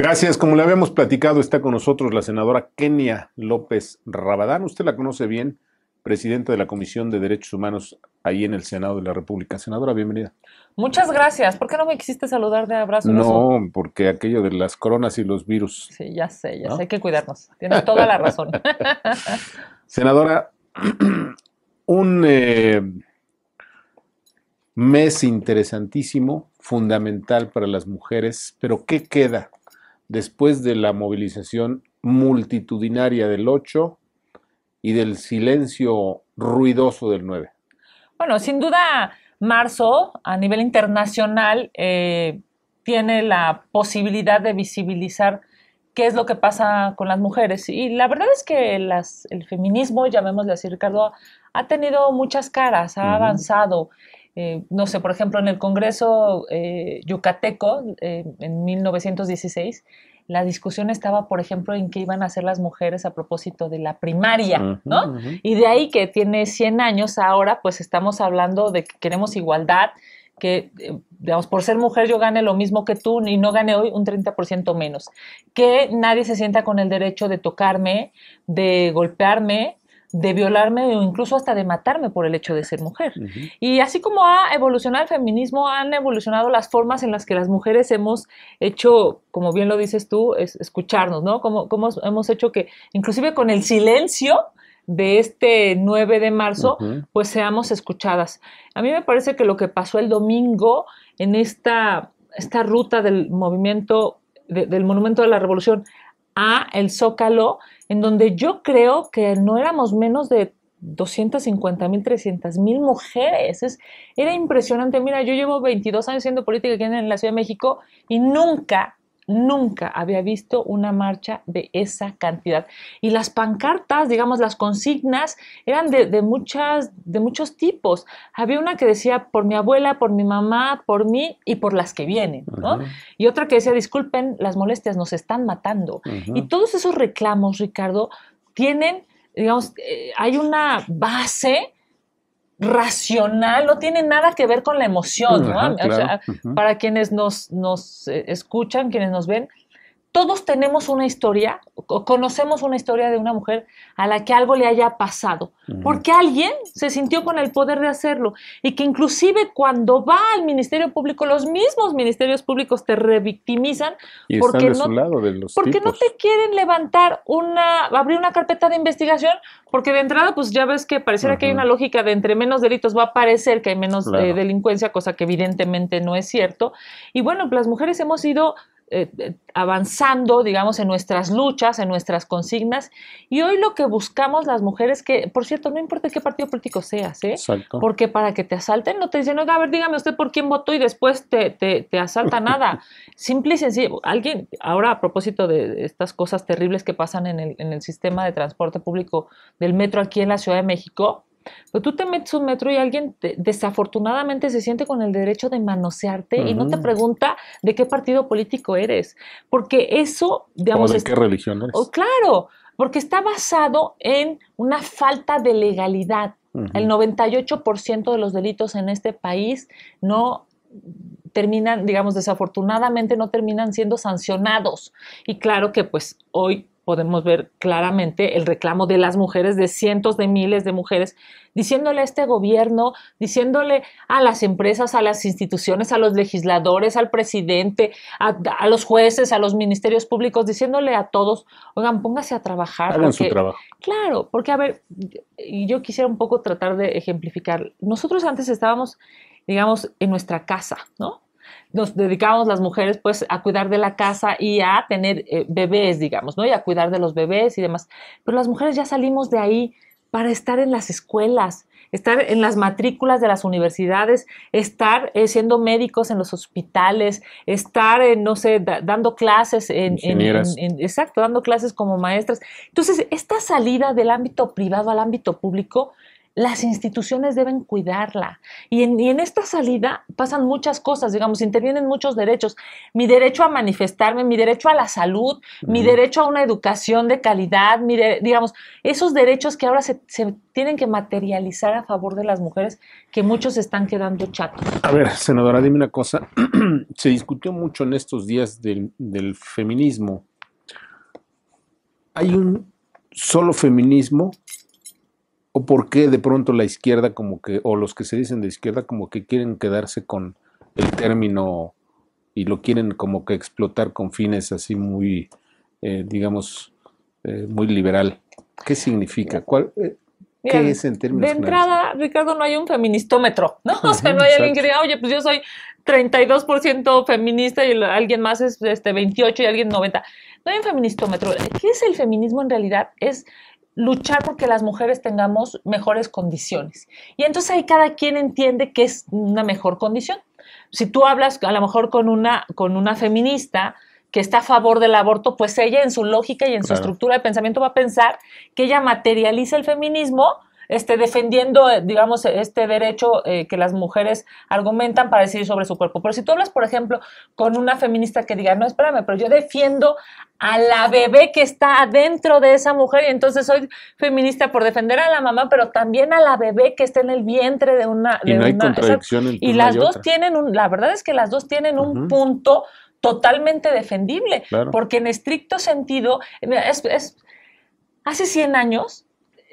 Gracias. Como le habíamos platicado, está con nosotros la senadora Kenia López Rabadán. Usted la conoce bien, presidenta de la Comisión de Derechos Humanos ahí en el Senado de la República. Senadora, bienvenida. Muchas gracias. ¿Por qué no me quisiste saludar de abrazo? No, porque aquello de las coronas y los virus. Sí, ya sé, ya sé. Hay que cuidarnos. Tiene toda la razón. Senadora, un eh, mes interesantísimo, fundamental para las mujeres, pero ¿qué queda después de la movilización multitudinaria del 8 y del silencio ruidoso del 9? Bueno, sin duda, marzo a nivel internacional eh, tiene la posibilidad de visibilizar qué es lo que pasa con las mujeres. Y la verdad es que el feminismo, llamémosle así, Ricardo, ha tenido muchas caras, ha avanzado. Eh, no sé, por ejemplo, en el Congreso eh, Yucateco eh, en 1916, la discusión estaba, por ejemplo, en qué iban a hacer las mujeres a propósito de la primaria, ¿no? Y de ahí que tiene 100 años ahora, pues estamos hablando de que queremos igualdad, que, digamos, por ser mujer yo gane lo mismo que tú y no gane hoy un 30% menos, que nadie se sienta con el derecho de tocarme, de golpearme, de violarme o incluso hasta de matarme por el hecho de ser mujer. Y así como ha evolucionado el feminismo, han evolucionado las formas en las que las mujeres hemos hecho, como bien lo dices tú, escucharnos, ¿no? Como, como hemos hecho que, inclusive con el silencio de este 9 de marzo, pues seamos escuchadas. A mí me parece que lo que pasó el domingo en esta, esta ruta del movimiento, del monumento de la revolución a el Zócalo, en donde yo creo que no éramos menos de 250 mil, 300 mil mujeres. era impresionante. Mira, yo llevo 22 años siendo política aquí en la Ciudad de México y nunca Nunca había visto una marcha de esa cantidad. Y las pancartas, digamos, las consignas, eran de, muchas, de muchos tipos. Había una que decía por mi abuela, por mi mamá, por mí y por las que vienen, ¿no? Y otra que decía, disculpen las molestias, nos están matando. Y todos esos reclamos, Ricardo, tienen, digamos, eh, hay una base racional, no tiene nada que ver con la emoción, ¿no? para quienes nos, nos eh, escuchan, quienes nos ven, todos tenemos una historia, o conocemos una historia de una mujer a la que algo le haya pasado, porque alguien se sintió con el poder de hacerlo y que inclusive cuando va al Ministerio Público, los mismos ministerios públicos te revictimizan porque, no, porque no te quieren levantar una, abrir una carpeta de investigación, porque de entrada pues ya ves que pareciera que hay una lógica de entre menos delitos va a parecer que hay menos eh, delincuencia, cosa que evidentemente no es cierto. Y bueno, las mujeres hemos ido... Eh, eh, avanzando, digamos, en nuestras luchas, en nuestras consignas. Y hoy lo que buscamos las mujeres, que, por cierto, no importa qué partido político seas, ¿eh? Porque para que te asalten no te dicen, oiga, a ver, dígame usted por quién votó y después te, asalta nada. Simple y sencillo. Alguien, ahora a propósito de estas cosas terribles que pasan en el, en el sistema de transporte público del metro aquí en la Ciudad de México, pero tú te metes un metro y alguien desafortunadamente se siente con el derecho de manosearte y no te pregunta de qué partido político eres. Porque eso, digamos. O de qué religión eres. Oh, claro, porque está basado en una falta de legalidad. El 98% de los delitos en este país no terminan, digamos, desafortunadamente no terminan siendo sancionados. Y claro que pues hoy podemos ver claramente el reclamo de las mujeres, de cientos de miles de mujeres, diciéndole a este gobierno, diciéndole a las empresas, a las instituciones, a los legisladores, al presidente, a, los jueces, a los ministerios públicos, diciéndole a todos, oigan, póngase a trabajar. Hagan su trabajo. Claro, porque a ver, yo quisiera un poco tratar de ejemplificar. Nosotros antes estábamos, digamos, en nuestra casa, ¿no? nos dedicábamos las mujeres pues a cuidar de la casa y a tener eh, bebés, digamos, ¿no? Y a cuidar de los bebés y demás. Pero las mujeres ya salimos de ahí para estar en las escuelas, estar en las matrículas de las universidades, estar eh, siendo médicos en los hospitales, estar, eh, no sé, dando clases en, en, Exacto, dando clases como maestras. Entonces, esta salida del ámbito privado al ámbito público las instituciones deben cuidarla. Y en, esta salida pasan muchas cosas, digamos, intervienen muchos derechos. Mi derecho a manifestarme, mi derecho a la salud, mi derecho a una educación de calidad, digamos, esos derechos que ahora se, tienen que materializar a favor de las mujeres, que muchos están quedando chatos. A ver, senadora, dime una cosa. se discutió mucho en estos días del feminismo. Hay un solo feminismo o por qué de pronto la izquierda como que, o los que se dicen de izquierda como que quieren quedarse con el término y lo quieren como que explotar con fines así muy, eh, digamos, eh, muy liberal. ¿Qué significa? ¿Cuál, eh, ¿Qué es en términos De entrada, Ricardo, no hay un feministómetro, ¿no? O sea, no hay alguien que diga, oye, pues yo soy 32% feminista y alguien más es este, 28 y alguien 90. No hay un feministómetro. ¿Qué es el feminismo en realidad? Es luchar porque las mujeres tengamos mejores condiciones. Y entonces ahí cada quien entiende que es una mejor condición. Si tú hablas a lo mejor con una, con una feminista que está a favor del aborto, pues ella en su lógica y en su estructura de pensamiento va a pensar que ella materializa el feminismo este, defendiendo, eh, digamos, este derecho eh, que las mujeres argumentan para decidir sobre su cuerpo. Pero si tú hablas, por ejemplo, con una feminista que diga, no, espérame, pero yo defiendo a la bebé que está adentro de esa mujer y entonces soy feminista por defender a la mamá, pero también a la bebé que está en el vientre de una... Y Y las dos tienen un, la verdad es que las dos tienen un punto totalmente defendible, porque en estricto sentido, hace 100 años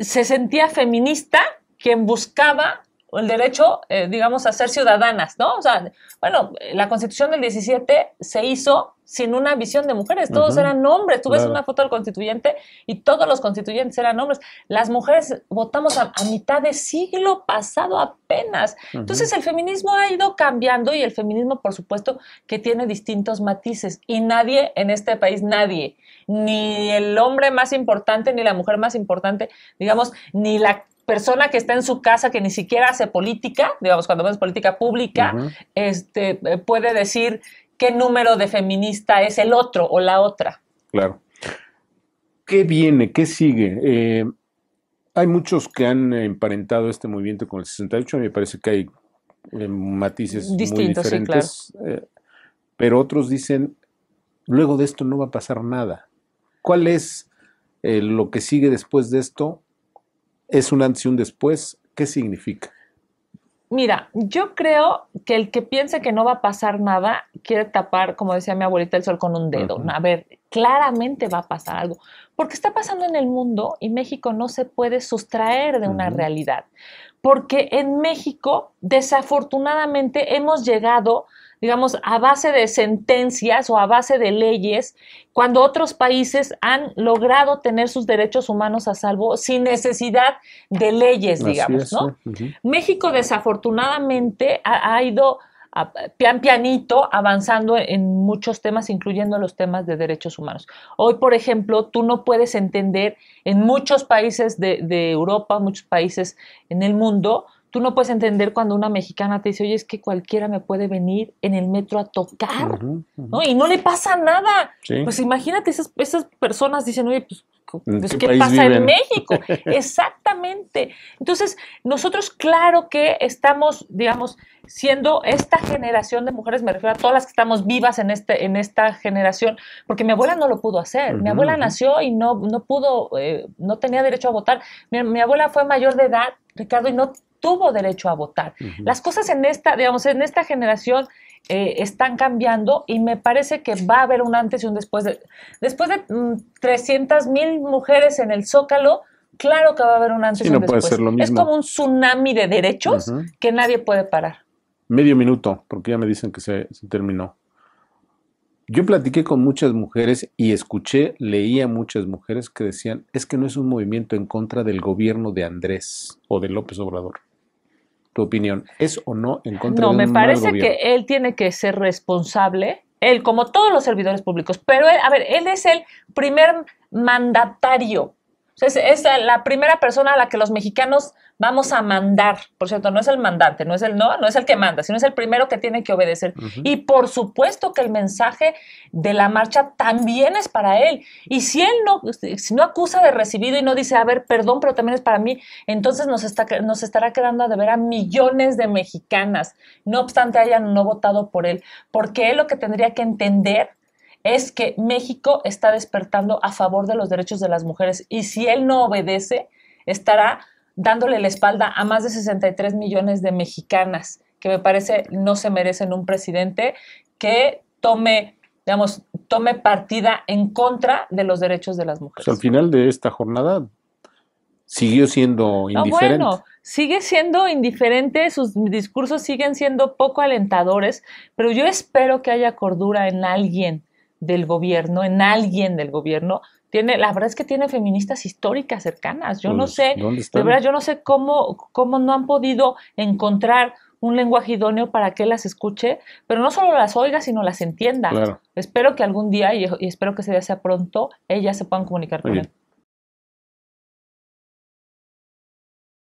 se sentía feminista quien buscaba el derecho, eh, digamos, a ser ciudadanas, ¿no? O sea, bueno, la constitución del 17 se hizo sin una visión de mujeres, todos eran hombres, tú ves una foto del constituyente y todos los constituyentes eran hombres, las mujeres votamos a, mitad de siglo pasado apenas, entonces el feminismo ha ido cambiando y el feminismo, por supuesto, que tiene distintos matices y nadie en este país, nadie, ni el hombre más importante, ni la mujer más importante, digamos, ni la persona que está en su casa que ni siquiera hace política, digamos, cuando vemos política pública, este, eh, puede decir qué número de feminista es el otro o la otra. Claro. ¿Qué viene? ¿Qué sigue? Eh, hay muchos que han emparentado este movimiento con el 68, me parece que hay eh, matices distintos muy diferentes, pero otros dicen, luego de esto no va a pasar nada. ¿Cuál es lo que sigue después de esto? es un antes y un después. ¿Qué significa? Mira, yo creo que el que piense que no va a pasar nada quiere tapar, como decía mi abuelita, el sol con un dedo. A ver, claramente va a pasar algo, porque está pasando en el mundo y México no se puede sustraer de una realidad, porque en México desafortunadamente hemos llegado a digamos, a base de sentencias o a base de leyes, cuando otros países han logrado tener sus derechos humanos a salvo sin necesidad de leyes, digamos, ¿no? Eh, México desafortunadamente ha, ido pian pianito avanzando en muchos temas, incluyendo los temas de derechos humanos. Hoy, por ejemplo, tú no puedes entender en muchos países de Europa, muchos países en el mundo, Tú no puedes entender cuando una mexicana te dice, oye, es que cualquiera me puede venir en el metro a tocar, ¿no? Y no le pasa nada. Pues imagínate, esas, esas personas dicen, oye, pues, pues ¿qué, pasa en México? Exactamente. Entonces, nosotros claro que estamos, digamos, siendo esta generación de mujeres, me refiero a todas las que estamos vivas en, este, en esta generación, porque mi abuela no lo pudo hacer. Mi abuela nació y no, no pudo, eh, no tenía derecho a votar. mi abuela fue mayor de edad, Ricardo, y no tuvo derecho a votar. Las cosas en esta, digamos, en esta generación eh, están cambiando y me parece que va a haber un antes y un después. después de 300.000 mm, 300 mil mujeres en el Zócalo, claro que va a haber un antes y un después. Es como un tsunami de derechos que nadie puede parar. Medio minuto, porque ya me dicen que se terminó. Yo platiqué con muchas mujeres y escuché, leía muchas mujeres que decían, es que no es un movimiento en contra del gobierno de Andrés o de López Obrador opinión. ¿Es o no en contra no, No, me parece que él tiene que ser responsable, él como todos los servidores públicos, pero a ver, él es el primer mandatario es, es, la primera persona a la que los mexicanos vamos a mandar. Por cierto, no es el mandante, no es el no, no es el que manda, sino es el primero que tiene que obedecer. Y por supuesto que el mensaje de la marcha también es para él. Y si él no, si no acusa de recibido y no dice, a ver, perdón, pero también es para mí, entonces nos, está, nos estará quedando a deber a millones de mexicanas, no obstante hayan no votado por él, porque él lo que tendría que entender es que México está despertando a favor de los derechos de las mujeres y si él no obedece, estará dándole la espalda a más de 63 millones de mexicanas, que me parece no se merecen un presidente que tome, digamos, tome partida en contra de los derechos de las mujeres. Pues, al final de esta jornada siguió siendo indiferente. bueno, sigue siendo indiferente, sus discursos siguen siendo poco alentadores, pero yo espero que haya cordura en alguien del gobierno, en alguien del gobierno. Tiene, la verdad es que tiene feministas históricas cercanas. Yo no pues, sé, de verdad, yo no sé cómo, cómo no han podido encontrar un lenguaje idóneo para que las escuche, pero no solo las oiga, sino las entienda. Espero que algún día, y, espero que se sea pronto, ellas se puedan comunicar con él.